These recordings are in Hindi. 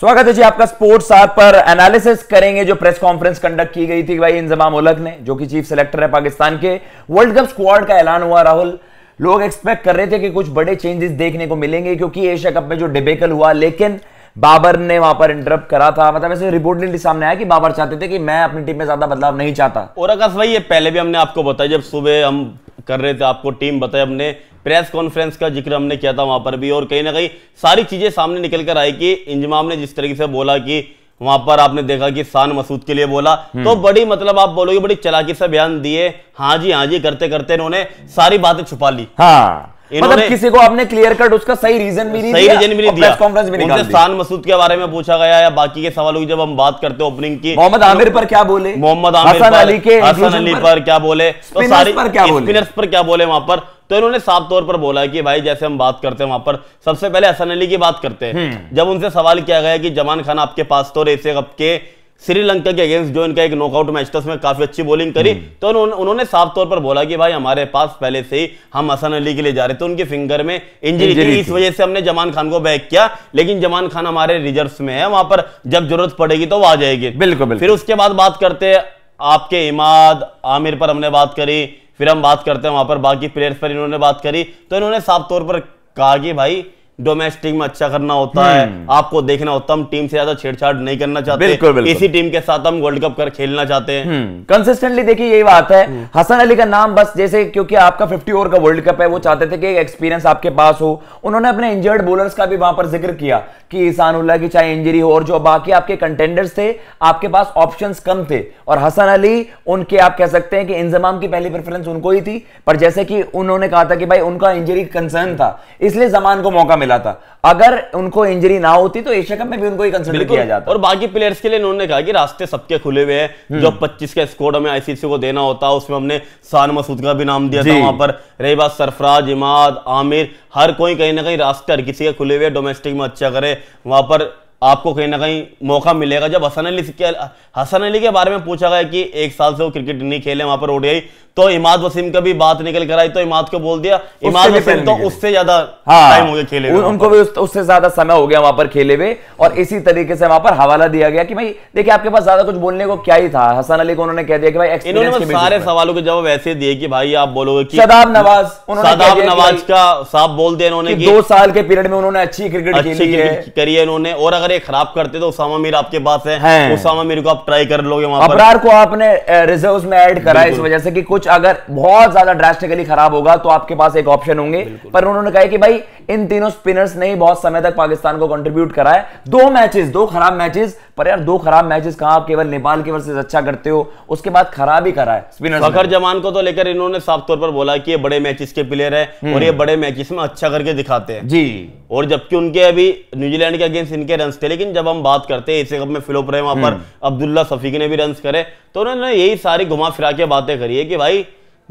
स्वागत है जी आपका स्पोर्ट्स आर पर एनालिसिस करेंगे जो प्रेस कॉन्फ्रेंस कंडक्ट की गई थी भाई इंजमाम उलक ने जो कि चीफ सेलेक्टर है पाकिस्तान के वर्ल्ड कप स्क्वाड का ऐलान हुआ राहुल लोग एक्सपेक्ट कर रहे थे कि कुछ बड़े चेंजेस देखने को मिलेंगे क्योंकि एशिया कप में जो डिबेकल हुआ लेकिन बाबर ने वहां पर इंटरप्ट करा था मतलब ऐसे रिपोर्टली सामने आया कि बाबर चाहते थे कि मैं अपनी टीम में ज्यादा बदलाव नहीं चाहता और अकाश भाई ये पहले भी हमने आपको बताया जब सुबह हम कर रहे थे आपको टीम बताई हमने प्रेस कॉन्फ्रेंस का जिक्र हमने किया था वहां पर भी और कहीं ना कहीं सारी चीजें सामने निकल कर आई कि इंजमाम ने जिस तरीके से बोला कि वहां पर आपने देखा कि शान मसूद के लिए बोला हम्म। तो बड़ी मतलब आप बोलोगे बड़ी चलाकी से बयान दिए हाँ जी हाँ जी करते करते इन्होंने सारी बातें छुपा ली हाँ मतलब किसी को आपने क्लियर कट उसका सही रीजन भी नहीं सही रीजन भी नहीं दिया कॉन्फ्रेंस भी नहीं शान मसूद के बारे में पूछा गया या बाकी के सवालों की जब हम बात करते हैं ओपनिंग की मोहम्मद तो आमिर पर क्या बोले मोहम्मद आमिर अली के हसन अली पर क्या बोले तो पर क्या बोले स्पिनर्स पर क्या बोले वहां पर तो इन्होंने साफ तौर पर बोला कि भाई जैसे हम बात करते हैं वहां पर सबसे पहले हसन अली की बात करते हैं हम्म। जब उनसे सवाल किया गया कि जमान खान आपके पास तो रेसे कप के श्रीलंका के अगेंस्ट जो इनका एक नॉकआउट मैच था उसमें काफी अच्छी बॉलिंग करी हम्म। तो उन्होंने उन्होंने साफ तौर पर बोला कि भाई हमारे पास पहले से ही हम हसन अली के लिए जा रहे थे तो उनके फिंगर में इंजरी थी इस वजह से हमने जमान खान को बैक किया लेकिन जमान खान हमारे रिजर्व में है वहां पर जब जरूरत पड़ेगी तो वो आ जाएगी बिल्कुल फिर उसके बाद बात करते हैं आपके इमाद आमिर पर हमने बात करी फिर हम बात करते हैं वहां पर बाकी प्लेयर्स पर इन्होंने बात करी तो इन्होंने साफ तौर पर कहा कि भाई डोमेस्टिक में अच्छा करना होता है हम्म। आपको देखना होता हम टीम से ज्यादा छेड़छाड़ नहीं करना चाहते बिल्कुल, बिल्कुल। इसी टीम के साथ हम वर्ल्ड कप कर खेलना चाहते हैं कंसिस्टेंटली हम्म। देखिए यही बात है हम्म। हसन अली का नाम बस जैसे क्योंकि आपका 50 ओवर का वर्ल्ड कप है वो चाहते थे कि एक्सपीरियंस आपके पास हो उन्होंने अपने इंजर्ड बोलर्स का भी वहां पर जिक्र किया कि ईसानुल्लाह की चाहे इंजरी हो और जो बाकी आपके कंटेंडर्स थे आपके पास ऑप्शन कम थे और हसन अली उनके आप कह सकते हैं कि इंजमाम की पहली प्रेफरेंस उनको ही थी पर जैसे कि उन्होंने कहा था कि भाई उनका इंजरी कंसर्न था इसलिए जमान को मौका मिला कहलाता अगर उनको इंजरी ना होती तो एशिया कप में भी उनको ही कंसिडर किया जाता और बाकी प्लेयर्स के लिए उन्होंने कहा कि रास्ते सबके खुले हुए हैं जो 25 का स्कोर हमें आईसीसी को देना होता है उसमें हमने सान मसूद का भी नाम दिया था वहां पर रही बात सरफराज इमाद आमिर हर कोई कहीं ना कहीं रास्ते हर किसी के खुले हुए डोमेस्टिक में अच्छा करे वहां पर आपको कहीं ना कहीं मौका मिलेगा जब हसन अली हसन अली के बारे में पूछा गया कि एक साल से वो क्रिकेट नहीं खेले वहां पर ओडीआई तो इमाद वसीम का भी बात निकल कर आई तो इमाद को बोल दिया इमाद वसीम तो उससे ज्यादा टाइम हाँ। हो गया खेले हुए उनको भी उससे ज्यादा समय हो गया वहां पर खेले हुए और इसी तरीके से वहां पर हवाला दिया गया कि भाई देखिए आपके पास ज्यादा कुछ बोलने को क्या ही था हसन अली को उन्होंने कह दिया कि भाई इन्होंने सारे सवालों के जवाब ऐसे दिए कि भाई आप बोलोगे कि सदाब नवाज सदाब नवाज का साफ बोल दिया इन्होंने दो साल के पीरियड में उन्होंने अच्छी क्रिकेट खेली करी है इन्होंने और अगर ये खराब करते तो उसामा मीर आपके पास है उसामा मीर को आप ट्राई कर लोगे वहां पर को आपने रिजर्व में ऐड करा इस वजह से कि कुछ कुछ अगर बहुत ज्यादा ड्रास्टिकली खराब होगा तो आपके पास एक ऑप्शन होंगे पर उन्होंने कहा कि भाई इन तीनों स्पिनर्स ने ही बहुत समय तक पाकिस्तान को कंट्रीब्यूट करा है दो मैचेस दो खराब मैचेस पर यार दो खराब मैचेस कहा आप केवल नेपाल के वर्सेस अच्छा करते हो उसके बाद खराब ही करा है स्पिनर्स फखर जमान को तो लेकर इन्होंने साफ तौर पर बोला कि ये बड़े मैचेस के प्लेयर है हम्म। और ये बड़े मैचेस में अच्छा करके दिखाते हैं जी और जबकि उनके अभी न्यूजीलैंड के अगेंस्ट इनके रन थे लेकिन जब हम बात करते हैं एशिया कप में फिलोप रहे वहां पर हम्म। अब्दुल्ला सफीक ने भी रन करे तो उन्होंने यही सारी घुमा फिरा के बातें करी है कि भाई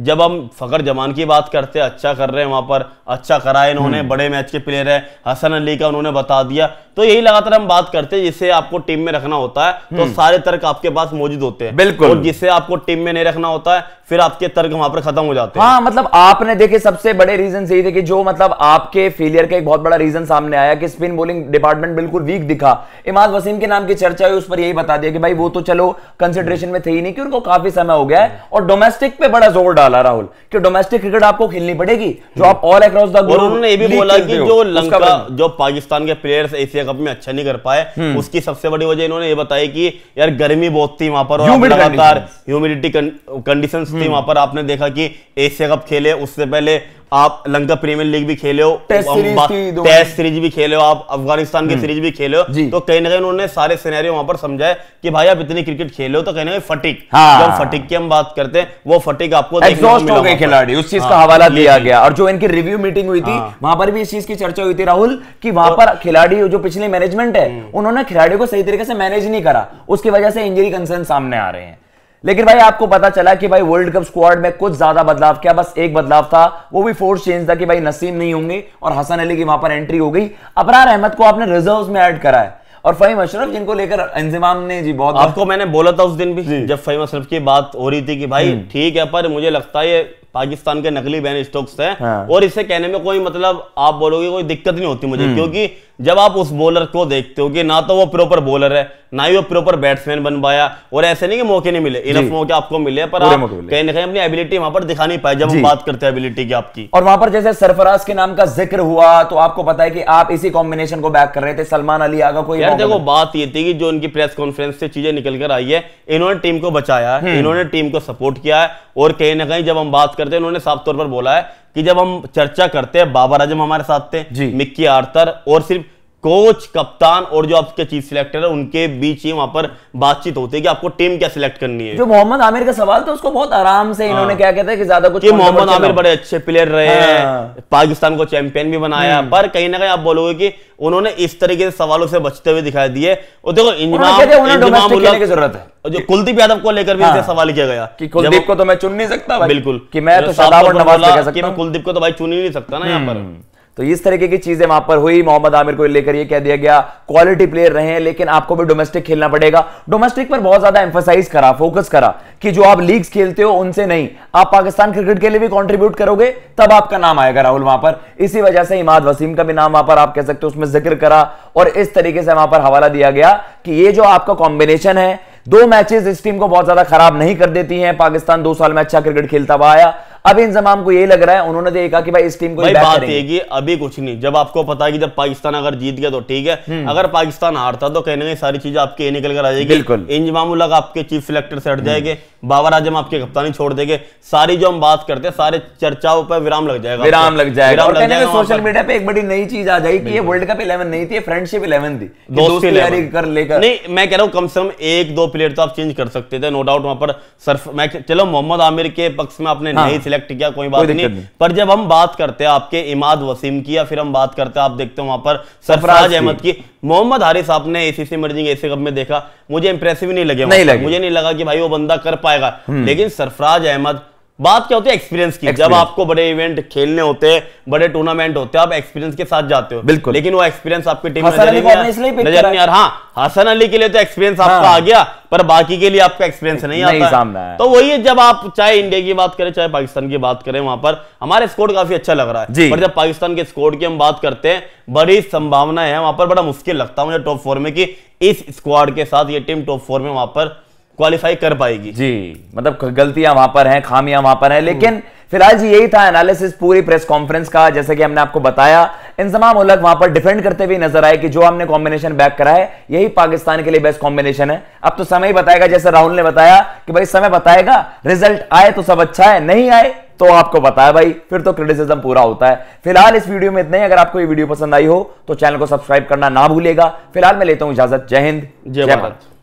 जब हम फ़खर जमान की बात करते हैं अच्छा कर रहे हैं वहाँ पर अच्छा करा है इन्होंने हम्म। बड़े मैच के प्लेयर है हसन अली का उन्होंने बता दिया तो यही लगातार हम बात करते हैं जिसे आपको टीम में रखना होता है तो हम्म। सारे तर्क आपके पास मौजूद होते हैं बिल्कुल और जिसे आपको टीम में नहीं रखना होता है फिर आपके तर्क वहां पर खत्म हो जाते हैं हाँ मतलब आपने देखे सबसे बड़े रीजन यही थे कि जो मतलब आपके फेलियर का एक बहुत बड़ा रीजन सामने आया कि स्पिन बोलिंग डिपार्टमेंट बिल्कुल वीक दिखा इमाद वसीम के नाम की चर्चा हुई उस पर यही बता दिया कि भाई वो तो चलो कंसिडरेशन में थे ही नहीं कि उनको काफी समय हो गया है और डोमेस्टिक पे बड़ा जोर डाल डाला राहुल कि डोमेस्टिक क्रिकेट आपको खेलनी पड़ेगी जो आप ऑल अक्रॉस उन्होंने ये भी बोला कि जो लंका जो पाकिस्तान के प्लेयर्स एशिया कप में अच्छा नहीं कर पाए हम्म। उसकी सबसे बड़ी वजह इन्होंने ये बताई कि यार गर्मी बहुत थी वहां पर लगातार ह्यूमिडिटी कंडीशन थी हम्म। वहां पर आपने देखा कि एशिया कप खेले उससे पहले आप लंका प्रीमियर लीग भी खेले हो टेस्ट सीरीज भी खेले हो आप अफगानिस्तान की हम्म। सीरीज भी खेले हो तो कहीं ना कहीं उन्होंने सारे सिनेरियो वहां पर समझाए कि भाई आप इतनी क्रिकेट खेले हो तो कहीं ना कहीं फटिक हाँ। फटिक की हम बात करते हैं वो फटिक आपको एग्जॉस्ट हो गए खिलाड़ी उस चीज का हाँ, हवाला दिया गया और जो इनकी रिव्यू मीटिंग हुई थी हाँ। वहां पर भी इस चीज की चर्चा हुई थी राहुल की वहां तो- पर खिलाड़ी जो पिछले मैनेजमेंट है हम्म। उन्होंने खिलाड़ियों को सही तरीके से मैनेज नहीं करा उसकी वजह से इंजरी कंसर्न सामने आ रहे हैं लेकिन भाई आपको पता चला कि भाई वर्ल्ड कप स्क्वाड में कुछ ज्यादा बदलाव क्या बस एक बदलाव था वो भी फोर्स चेंज था कि भाई नसीम नहीं होंगे और हसन अली की वहां पर एंट्री हो गई अपरार अहमद को आपने रिजर्व में एड करा है और फहीम अशरफ जिनको लेकर इंजमाम ने जी बहुत आपको मैंने बोला था उस दिन भी जब फहीम अशरफ की बात हो रही थी कि भाई हम्म। ठीक है पर मुझे लगता है पाकिस्तान के नकली बैन स्टॉक्स है हाँ। और इसे कहने में कोई मतलब आप बोलोगे कोई दिक्कत नहीं होती मुझे हम्म। क्योंकि जब आप उस बॉलर को देखते हो कि ना तो वो प्रॉपर बॉलर है ना ही वो प्रॉपर बैट्समैन बन पाया और ऐसे नहीं कि मौके नहीं मिले इनफ मौके आपको मिले पर आप कहीं ना कहीं अपनी एबिलिटी वहां पर दिखा नहीं पाए जब हम बात करते हैं एबिलिटी की आपकी और वहां पर जैसे सरफराज के नाम का जिक्र हुआ तो आपको पता है कि आप इसी कॉम्बिनेशन को बैक कर रहे थे सलमान अली आगा को यार देखो बात ये थी कि जो इनकी प्रेस कॉन्फ्रेंस से चीजें निकल कर आई है इन्होंने टीम को बचाया है हम्म। इन्होंने टीम को सपोर्ट किया है और कहीं ना कहीं जब हम बात करते हैं उन्होंने साफ तौर पर बोला है कि जब हम चर्चा करते हैं बाबर आजम हमारे साथ थे मिक्की आर्थर और सिर्फ कोच कप्तान और जो आपके चीफ सिलेक्टर है उनके बीच ही वहां पर बातचीत होती है कि आपको टीम क्या सिलेक्ट करनी है जो मोहम्मद आमिर का सवाल था उसको बहुत आराम से इन्होंने हाँ। क्या कहता है कि ज्यादा कुछ मोहम्मद आमिर बड़े अच्छे प्लेयर रहे हैं हाँ। पाकिस्तान को चैंपियन भी बनाया हम्म। पर कहीं ना कहीं आप बोलोगे की उन्होंने इस तरीके से सवालों से बचते हुए दिखाई दिए और देखो इंजमाम की जरूरत है जो कुलदीप यादव को लेकर भी हाँ। सवाल किया गया कि कुलदीप को तो मैं चुन नहीं सकता बिल्कुल कि मैं तो नवाज कुलदीप को तो भाई चुन ही नहीं सकता ना यहाँ पर हम्म। तो इस तरीके की चीजें वहां पर हुई मोहम्मद आमिर को लेकर ये कह दिया गया क्वालिटी प्लेयर रहे हैं लेकिन आपको भी डोमेस्टिक खेलना पड़ेगा डोमेस्टिक पर बहुत ज्यादा एम्फोसाइज करा फोकस करा कि जो आप लीग्स खेलते हो उनसे नहीं आप पाकिस्तान क्रिकेट के लिए भी कॉन्ट्रीब्यूट करोगे तब आपका नाम आएगा राहुल वहां पर इसी वजह से इमाद वसीम का भी नाम वहां पर आप कह सकते हो उसमें जिक्र करा और इस तरीके से वहां पर हवाला दिया गया कि ये जो आपका कॉम्बिनेशन है दो मैचेस इस टीम को बहुत ज्यादा खराब नहीं कर देती हैं पाकिस्तान दो साल में अच्छा क्रिकेट खेलता हुआ आया अब इंजमाम को यही लग रहा है उन्होंने देखा तो कि भाई इस टीम को भाई बात ये अभी कुछ नहीं जब आपको पता है कि जब पाकिस्तान अगर जीत गया तो ठीक है हम्म। अगर पाकिस्तान हारता तो कहने सारी चीजें आपके निकल कर आ जाएगी बिल्कुल इंजमाम उलग आपके चीफ सिलेक्टर से हट हम्म। जाएंगे बाबर आजम आपके कप्तानी छोड़ देंगे सारी जो हम बात करते हैं सारे चर्चाओं पर विराम लग जाएगा विराम लग जाएगा सोशल मीडिया पर एक बड़ी नई चीज आ जाएगी कि वर्ल्ड कप इलेवन नहीं थी फ्रेंडशिप इलेवन थी दोस्ती कर लेकर नहीं मैं कह रहा हूँ कम से कम एक दो प्लेयर तो आप चेंज कर सकते थे नो डाउट वहां पर सर्फ मैं चलो मोहम्मद आमिर के पक्ष में आपने हाँ। नहीं सिलेक्ट रिजेक्ट किया कोई बात कोई नहीं।, नहीं पर जब हम बात करते हैं आपके इमाद वसीम की या फिर हम बात करते हैं आप देखते हो वहां पर सरफराज अहमद की मोहम्मद हारिस आपने एसीसी मर्जिंग एसी कप में देखा मुझे इंप्रेसिव नहीं लगे मुझे नहीं लगा कि भाई वो बंदा कर पाएगा हम्म। लेकिन सरफराज अहमद बात क्या होती है एक्सपीरियंस की experience. जब आपको बड़े इवेंट खेलने होते हैं बड़े टूर्नामेंट होते हैं आप एक्सपीरियंस के साथ जाते हो बिल्कुल लेकिन वो एक्सपीरियंस आपकी टीम नजर नहीं आ हाँ हसन अली के लिए तो एक्सपीरियंस हाँ. आपका आ गया पर बाकी के लिए आपका एक्सपीरियंस नहीं, नहीं आता सामना है। तो वही है जब आप चाहे इंडिया की बात करें चाहे पाकिस्तान की बात करें वहां पर हमारे स्कोर काफी अच्छा लग रहा है पर जब पाकिस्तान के स्कोर की हम बात करते हैं बड़ी संभावना है वहां पर बड़ा मुश्किल लगता है मुझे टॉप फोर में कि इस स्क्वाड के साथ ये टीम टॉप फोर में वहां पर क्वालिफाई कर पाएगी जी मतलब गलतियां वहां पर हैं खामियां वहां पर हैं लेकिन फिलहाल जी यही था एनालिसिस पूरी प्रेस कॉन्फ्रेंस का जैसे कि हमने आपको बताया इंजमाम उलग वहां पर डिफेंड करते हुए नजर आए कि जो हमने कॉम्बिनेशन बैक करा है यही पाकिस्तान के लिए बेस्ट कॉम्बिनेशन है अब तो समय ही बताएगा जैसे राहुल ने बताया कि भाई समय बताएगा रिजल्ट आए तो सब अच्छा है नहीं आए तो आपको बताया भाई फिर तो क्रिटिसिज्म पूरा होता है फिलहाल इस वीडियो में इतने ही अगर आपको ये वीडियो पसंद आई हो तो चैनल को सब्सक्राइब करना ना भूलेगा फिलहाल मैं लेता हूं इजाजत जय हिंद जय भारत